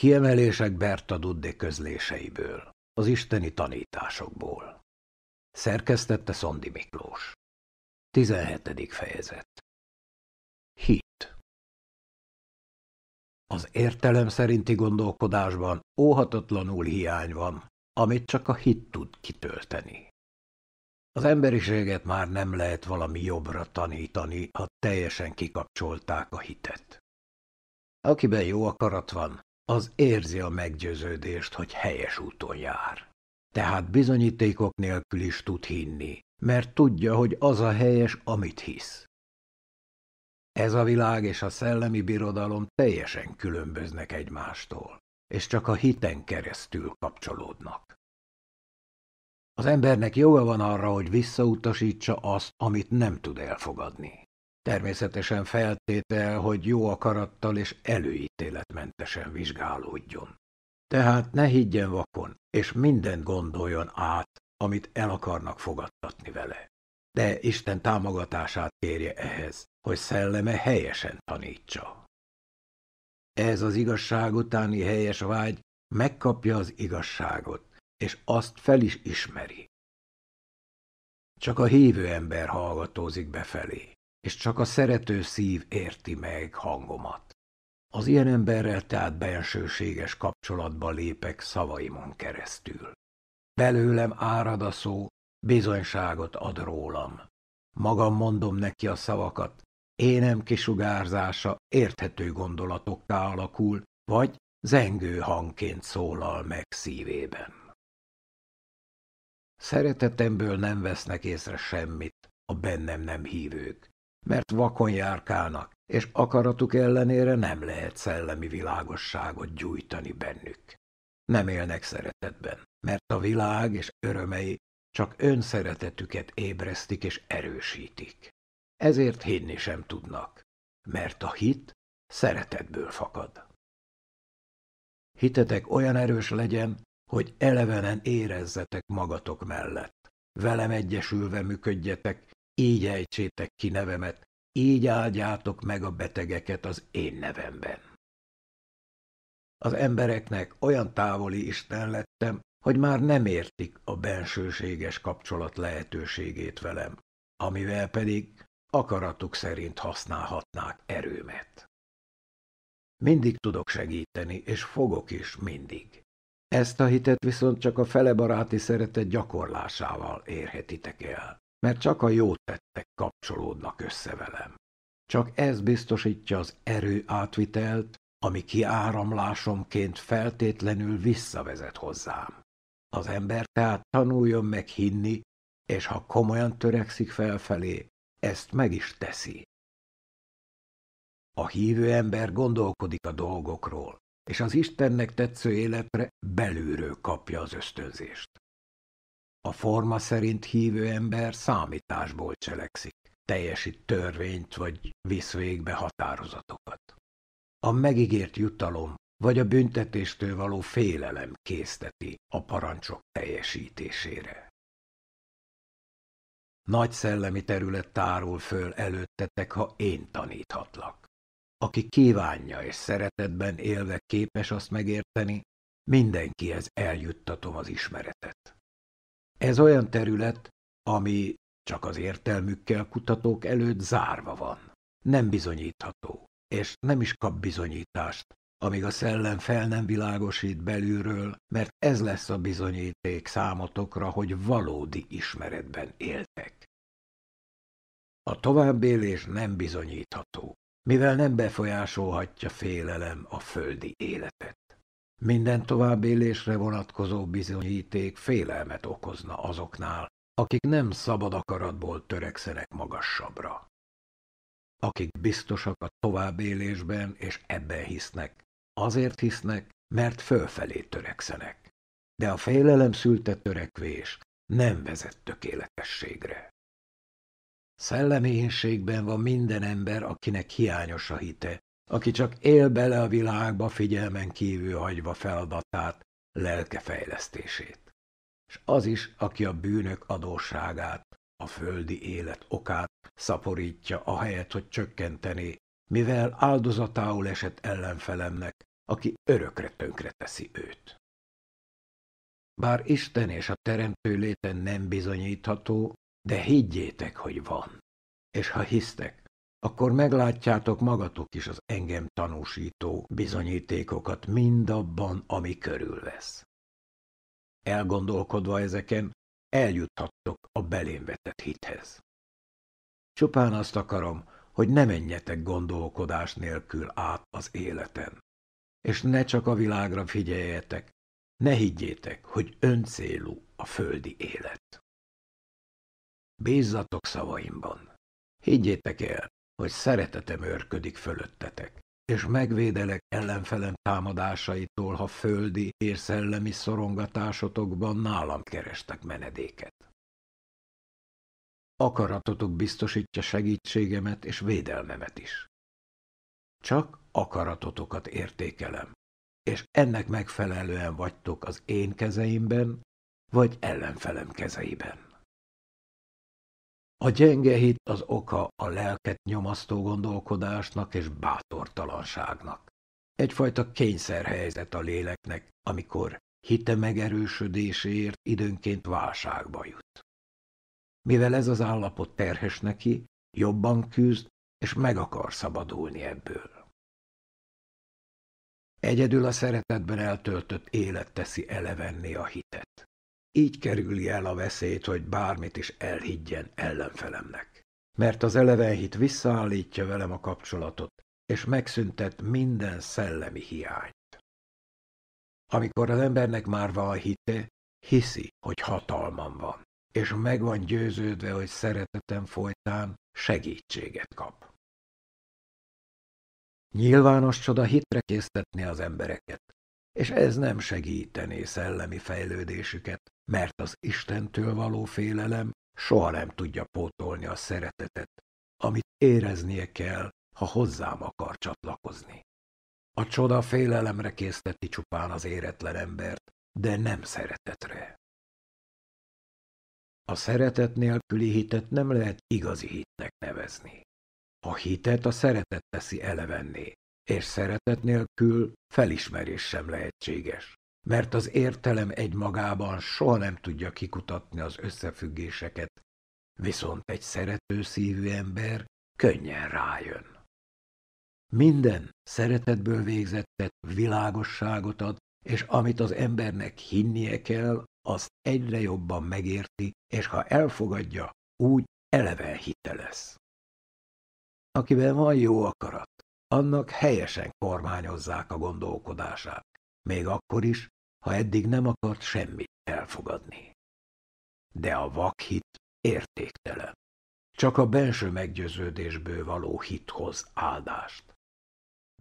Kiemelések Berta Dudde közléseiből, az isteni tanításokból. Szerkesztette Szondi Miklós. 17. fejezet Hit Az értelem szerinti gondolkodásban óhatatlanul hiány van, amit csak a hit tud kitölteni. Az emberiséget már nem lehet valami jobbra tanítani, ha teljesen kikapcsolták a hitet. Akiben jó akarat van, az érzi a meggyőződést, hogy helyes úton jár. Tehát bizonyítékok nélkül is tud hinni, mert tudja, hogy az a helyes, amit hisz. Ez a világ és a szellemi birodalom teljesen különböznek egymástól, és csak a hiten keresztül kapcsolódnak. Az embernek joga van arra, hogy visszautasítsa azt, amit nem tud elfogadni. Természetesen feltétel, hogy jó akarattal és előítéletmentesen vizsgálódjon. Tehát ne higgyen vakon, és mindent gondoljon át, amit el akarnak fogadtatni vele. De Isten támogatását kérje ehhez, hogy szelleme helyesen tanítsa. Ez az igazság utáni helyes vágy megkapja az igazságot, és azt fel is ismeri. Csak a hívő ember hallgatózik befelé és csak a szerető szív érti meg hangomat. Az ilyen emberrel tehát bensőséges kapcsolatba lépek szavaimon keresztül. Belőlem árad a szó, bizonyságot ad rólam. Magam mondom neki a szavakat, énem kisugárzása érthető gondolatokká alakul, vagy zengő hangként szólal meg szívében. Szeretetemből nem vesznek észre semmit a bennem nem hívők mert vakon járkálnak, és akaratuk ellenére nem lehet szellemi világosságot gyújtani bennük. Nem élnek szeretetben, mert a világ és örömei csak önszeretetüket ébresztik és erősítik. Ezért hinni sem tudnak, mert a hit szeretetből fakad. Hitetek olyan erős legyen, hogy elevenen érezzetek magatok mellett, velem egyesülve működjetek, így ejtsétek ki nevemet, így áldjátok meg a betegeket az én nevemben. Az embereknek olyan távoli Isten lettem, hogy már nem értik a bensőséges kapcsolat lehetőségét velem, amivel pedig akaratuk szerint használhatnák erőmet. Mindig tudok segíteni, és fogok is mindig. Ezt a hitet viszont csak a felebaráti szeretet gyakorlásával érhetitek el mert csak a jó tettek kapcsolódnak össze velem. Csak ez biztosítja az erő átvitelt, ami kiáramlásomként feltétlenül visszavezet hozzám. Az ember tehát tanuljon meg hinni, és ha komolyan törekszik felfelé, ezt meg is teszi. A hívő ember gondolkodik a dolgokról, és az Istennek tetsző életre belülről kapja az ösztönzést. A forma szerint hívő ember számításból cselekszik, teljesít törvényt vagy visz végbe határozatokat. A megígért jutalom vagy a büntetéstől való félelem készteti a parancsok teljesítésére. Nagy szellemi terület tárul föl előttetek, ha én taníthatlak. Aki kívánja és szeretetben élve képes azt megérteni, mindenkihez eljuttatom az ismeretet. Ez olyan terület, ami csak az értelmükkel kutatók előtt zárva van. Nem bizonyítható, és nem is kap bizonyítást, amíg a szellem fel nem világosít belülről, mert ez lesz a bizonyíték számotokra, hogy valódi ismeretben éltek. A továbbélés nem bizonyítható, mivel nem befolyásolhatja félelem a földi életet. Minden élésre vonatkozó bizonyíték félelmet okozna azoknál, akik nem szabad akaratból törekszenek magasabbra. Akik biztosak a élésben és ebben hisznek, azért hisznek, mert fölfelé törekszenek. De a félelem szülte törekvés nem vezet tökéletességre. Szellemi van minden ember, akinek hiányos a hite, aki csak él bele a világba figyelmen kívül hagyva feladatát, fejlesztését. És az is, aki a bűnök adósságát, a földi élet okát szaporítja, ahelyett, hogy csökkentené, mivel áldozatául esett ellenfelemnek, aki örökre tönkre teszi őt. Bár Isten és a teremtő léten nem bizonyítható, de higgyétek, hogy van. És ha hisztek, akkor meglátjátok magatok is az engem tanúsító bizonyítékokat mindabban, ami körülvesz. Elgondolkodva ezeken, eljuthattok a belém vetett hithez. Csupán azt akarom, hogy ne menjetek gondolkodás nélkül át az életen. És ne csak a világra figyeljetek, ne higgyétek, hogy öncélú a földi élet. Bízzatok szavaimban. Higgyétek el, hogy szeretetem őrködik fölöttetek, és megvédelek ellenfelem támadásaitól, ha földi és szellemi szorongatásotokban nálam kerestek menedéket. Akaratotok biztosítja segítségemet és védelmemet is. Csak akaratotokat értékelem, és ennek megfelelően vagytok az én kezeimben, vagy ellenfelem kezeiben. A gyenge hit az oka a lelket nyomasztó gondolkodásnak és bátortalanságnak. Egyfajta kényszerhelyzet a léleknek, amikor hite megerősödéséért időnként válságba jut. Mivel ez az állapot terhes neki, jobban küzd, és meg akar szabadulni ebből. Egyedül a szeretetben eltöltött élet teszi elevenni a hitet. Így kerüli el a veszélyt, hogy bármit is elhiggyen ellenfelemnek. Mert az eleven hit visszaállítja velem a kapcsolatot, és megszüntet minden szellemi hiányt. Amikor az embernek már van a hite, hiszi, hogy hatalmam van, és meg van győződve, hogy szeretetem folytán segítséget kap. Nyilvános csoda hitre késztetni az embereket, és ez nem segítené szellemi fejlődésüket, mert az Istentől való félelem soha nem tudja pótolni a szeretetet, amit éreznie kell, ha hozzám akar csatlakozni. A csoda félelemre készteti csupán az éretlen embert, de nem szeretetre. A szeretet nélküli hitet nem lehet igazi hitnek nevezni. A hitet a szeretet teszi elevenné, és szeretet nélkül felismerés sem lehetséges, mert az értelem egymagában soha nem tudja kikutatni az összefüggéseket, viszont egy szerető szívű ember könnyen rájön. Minden szeretetből végzettet világosságot ad, és amit az embernek hinnie kell, azt egyre jobban megérti, és ha elfogadja, úgy eleve hite lesz. Akiben van jó akarat, annak helyesen kormányozzák a gondolkodását, még akkor is, ha eddig nem akart semmit elfogadni. De a vakhit értéktelen. Csak a belső meggyőződésből való hit hoz áldást.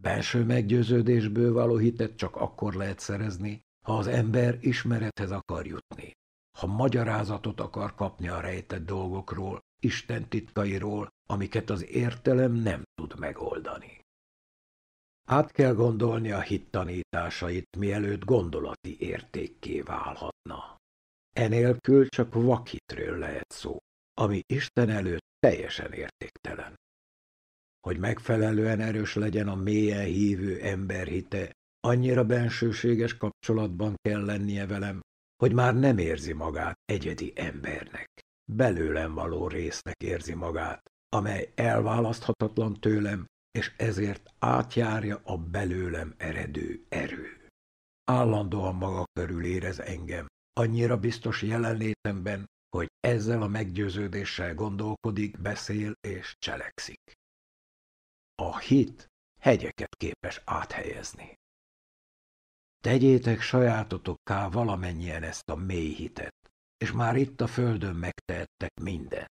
Belső meggyőződésből való hitet csak akkor lehet szerezni, ha az ember ismerethez akar jutni, ha magyarázatot akar kapni a rejtett dolgokról, Isten titkairól, amiket az értelem nem tud megoldani. Át kell gondolni a hit tanításait, mielőtt gondolati értékké válhatna. Enélkül csak vakitről lehet szó, ami Isten előtt teljesen értéktelen. Hogy megfelelően erős legyen a mélyen hívő ember hite, annyira bensőséges kapcsolatban kell lennie velem, hogy már nem érzi magát egyedi embernek. Belőlem való résznek érzi magát, amely elválaszthatatlan tőlem és ezért átjárja a belőlem eredő erő. Állandóan maga körül érez engem, annyira biztos jelenlétemben, hogy ezzel a meggyőződéssel gondolkodik, beszél és cselekszik. A hit hegyeket képes áthelyezni. Tegyétek sajátotokká valamennyien ezt a mély hitet, és már itt a földön megtehettek mindent.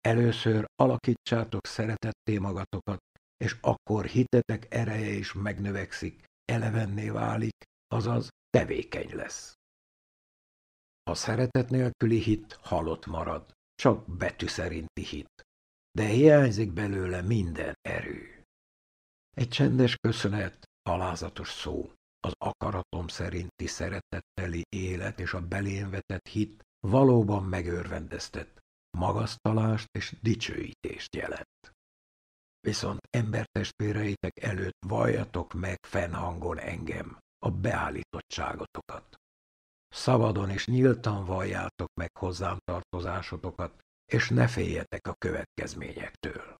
Először alakítsátok szeretetté magatokat, és akkor hitetek ereje is megnövekszik, elevenné válik, azaz tevékeny lesz. A szeretet nélküli hit halott marad, csak betű szerinti hit, de hiányzik belőle minden erő. Egy csendes köszönet, alázatos szó, az akaratom szerinti szeretetteli élet és a belén vetett hit valóban megörvendeztet, magasztalást és dicsőítést jelent viszont embertestvéreitek előtt valljatok meg fennhangon engem, a beállítottságotokat. Szabadon és nyíltan valljátok meg hozzám tartozásotokat, és ne féljetek a következményektől.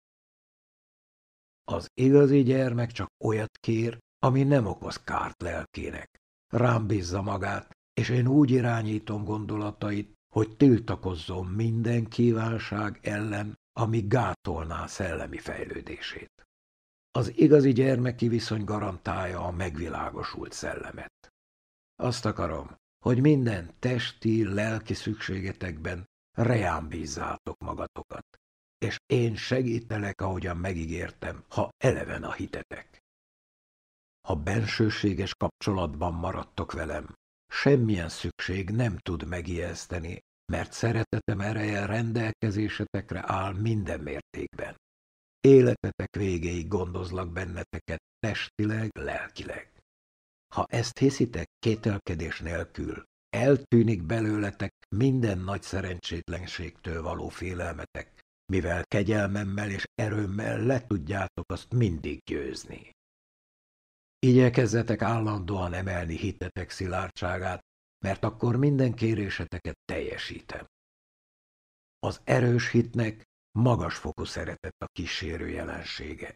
Az igazi gyermek csak olyat kér, ami nem okoz kárt lelkének. Rám bízza magát, és én úgy irányítom gondolatait, hogy tiltakozzon minden kívánság ellen, ami gátolná szellemi fejlődését. Az igazi gyermeki viszony garantálja a megvilágosult szellemet. Azt akarom, hogy minden testi, lelki szükségetekben reán bízzátok magatokat, és én segítelek, ahogyan megígértem, ha eleven a hitetek. Ha bensőséges kapcsolatban maradtok velem, semmilyen szükség nem tud megijeszteni mert szeretetem ereje rendelkezésetekre áll minden mértékben. Életetek végéig gondozlak benneteket testileg, lelkileg. Ha ezt hiszitek kételkedés nélkül, eltűnik belőletek minden nagy szerencsétlenségtől való félelmetek, mivel kegyelmemmel és erőmmel le tudjátok azt mindig győzni. Igyekezzetek állandóan emelni hitetek szilárdságát, mert akkor minden kéréseteket teljesítem. Az erős hitnek magas fokú szeretet a kísérő jelensége.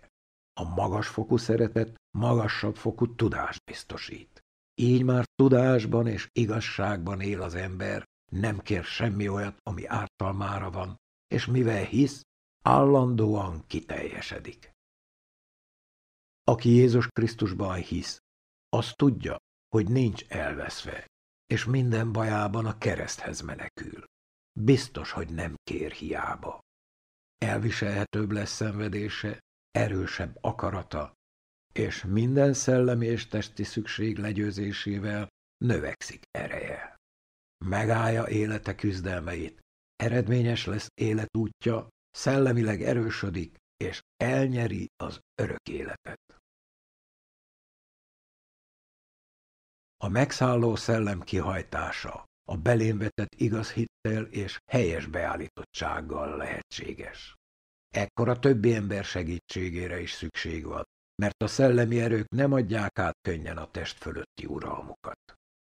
A magas fokú szeretet magasabb fokú tudást biztosít. Így már tudásban és igazságban él az ember, nem kér semmi olyat, ami ártalmára van, és mivel hisz, állandóan kiteljesedik. Aki Jézus Krisztusban hisz, az tudja, hogy nincs elveszve, és minden bajában a kereszthez menekül. Biztos, hogy nem kér hiába. Elviselhetőbb lesz szenvedése, erősebb akarata, és minden szellemi és testi szükség legyőzésével növekszik ereje. Megállja élete küzdelmeit, eredményes lesz életútja, szellemileg erősödik, és elnyeri az örök életet. A megszálló szellem kihajtása a belém vetett igaz hittel és helyes beállítottsággal lehetséges. Ekkor a többi ember segítségére is szükség van, mert a szellemi erők nem adják át könnyen a test fölötti uralmukat.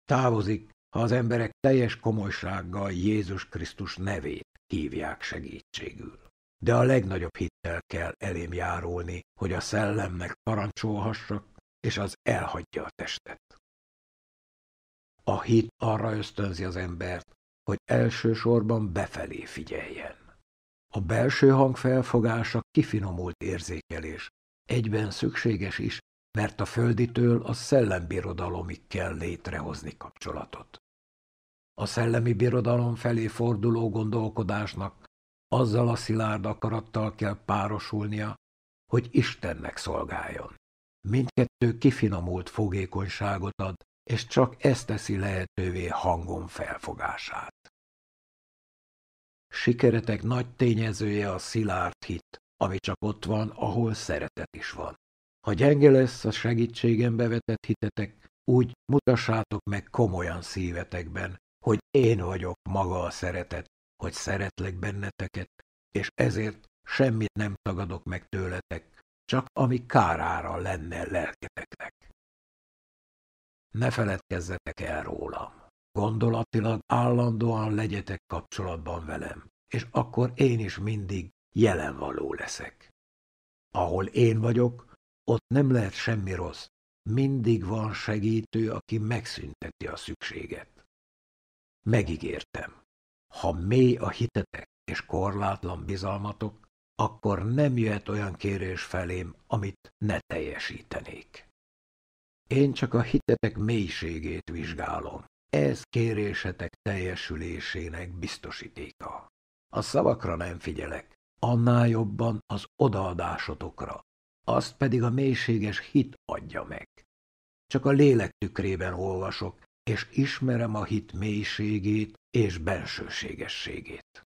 Távozik, ha az emberek teljes komolysággal Jézus Krisztus nevét hívják segítségül. De a legnagyobb hittel kell elém járulni, hogy a szellem megparancsolhassak parancsolhassak, és az elhagyja a testet. A hit arra ösztönzi az embert, hogy elsősorban befelé figyeljen. A belső hang felfogása kifinomult érzékelés, egyben szükséges is, mert a földitől a szellembirodalomig kell létrehozni kapcsolatot. A szellemi birodalom felé forduló gondolkodásnak azzal a szilárd akarattal kell párosulnia, hogy Istennek szolgáljon. Mindkettő kifinomult fogékonyságot ad és csak ezt teszi lehetővé hangom felfogását. Sikeretek nagy tényezője a szilárd hit, ami csak ott van, ahol szeretet is van. Ha gyenge lesz a segítségembe vetett hitetek, úgy mutassátok meg komolyan szívetekben, hogy én vagyok maga a szeretet, hogy szeretlek benneteket, és ezért semmit nem tagadok meg tőletek, csak ami kárára lenne lelketeknek ne feledkezzetek el rólam. Gondolatilag állandóan legyetek kapcsolatban velem, és akkor én is mindig jelenvaló leszek. Ahol én vagyok, ott nem lehet semmi rossz, mindig van segítő, aki megszünteti a szükséget. Megígértem, ha mély a hitetek és korlátlan bizalmatok, akkor nem jöhet olyan kérés felém, amit ne teljesítenék. Én csak a hitetek mélységét vizsgálom. Ez kérésetek teljesülésének biztosítéka. A szavakra nem figyelek, annál jobban az odaadásotokra. Azt pedig a mélységes hit adja meg. Csak a lélek tükrében olvasok, és ismerem a hit mélységét és bensőségességét.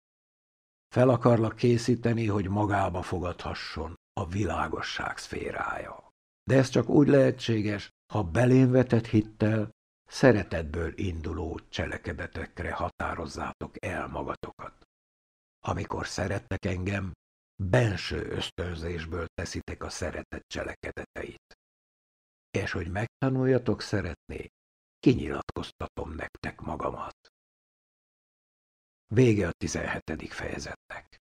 Fel akarlak készíteni, hogy magába fogadhasson a világosság szférája. De ez csak úgy lehetséges, ha belém vetett hittel, szeretetből induló cselekedetekre határozzátok el magatokat. Amikor szerettek engem, benső ösztönzésből teszitek a szeretet cselekedeteit. És hogy megtanuljatok szeretni, kinyilatkoztatom nektek magamat. Vége a 17. fejezetnek.